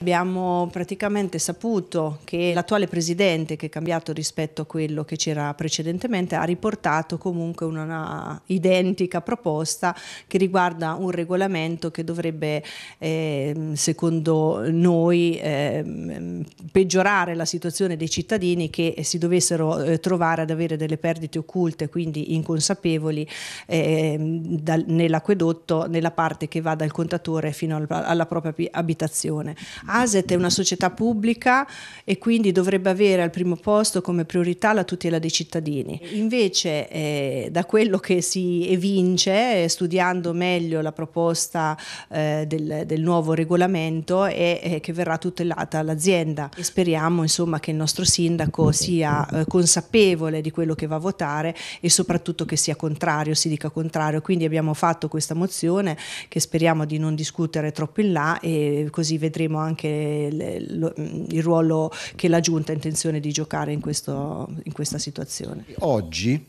Abbiamo praticamente saputo che l'attuale presidente, che è cambiato rispetto a quello che c'era precedentemente, ha riportato comunque una, identica proposta che riguarda un regolamento che dovrebbe, eh, secondo noi, eh, peggiorare la situazione dei cittadini che si dovessero eh, trovare ad avere delle perdite occulte, quindi inconsapevoli, ehm, nell'acquedotto, nella parte che va dal contatore fino al, alla propria abitazione ASET è una società pubblica e quindi dovrebbe avere al primo posto come priorità la tutela dei cittadini. Invece eh, da quello che si evince studiando meglio la proposta eh, del, del, nuovo regolamento è, è eh, che verrà tutelata l'azienda e speriamo insomma, che il nostro sindaco sia eh, consapevole di quello che va a votare e soprattutto che sia contrario, si dica contrario. Quindi abbiamo fatto questa mozione che speriamo di non discutere troppo in là e così vedremo anche anche le, lo, il ruolo che la Giunta ha intenzione di giocare in, questo, in questa situazione. Oggi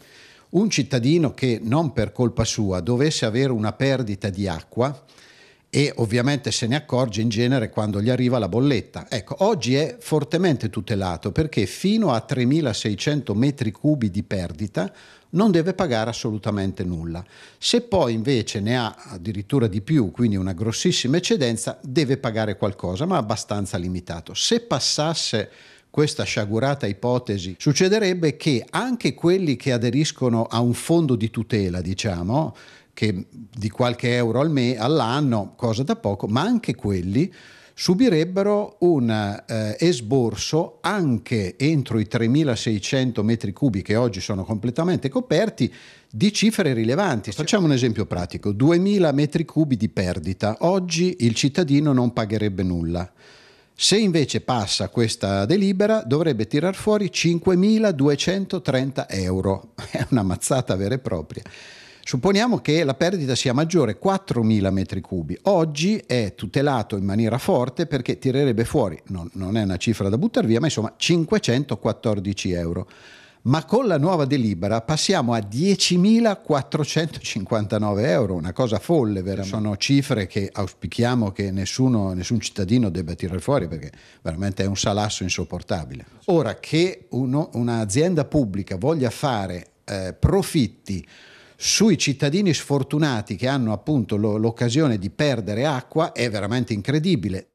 un cittadino che non per colpa sua dovesse avere una perdita di acqua e ovviamente se ne accorge in genere quando gli arriva la bolletta. Ecco, oggi è fortemente tutelato perché fino a 3.600 metri cubi di perdita non deve pagare assolutamente nulla. Se poi invece ne ha addirittura di più, quindi una grossissima eccedenza, deve pagare qualcosa, ma abbastanza limitato. Se passasse questa sciagurata ipotesi, succederebbe che anche quelli che aderiscono a un fondo di tutela, diciamo, che di qualche euro al me, all'anno, cosa da poco, ma anche quelli subirebbero un eh, esborso anche entro i 3.600 metri cubi che oggi sono completamente coperti di cifre rilevanti. Facciamo un esempio pratico, 2.000 metri cubi di perdita. Oggi il cittadino non pagherebbe nulla. Se invece passa questa delibera dovrebbe tirar fuori 5.230 euro, è una mazzata vera e propria. Supponiamo che la perdita sia maggiore 4.000 metri cubi. Oggi è tutelato in maniera forte perché tirerebbe fuori, non, non è una cifra da buttare via, ma insomma 514 euro ma con la nuova delibera passiamo a 10.459 euro, una cosa folle veramente. Sono cifre che auspichiamo che nessuno, nessun cittadino debba tirare fuori perché veramente è un salasso insopportabile. Ora che uno, un'azienda pubblica voglia fare eh, profitti sui cittadini sfortunati che hanno appunto lo, l'occasione di perdere acqua è veramente incredibile.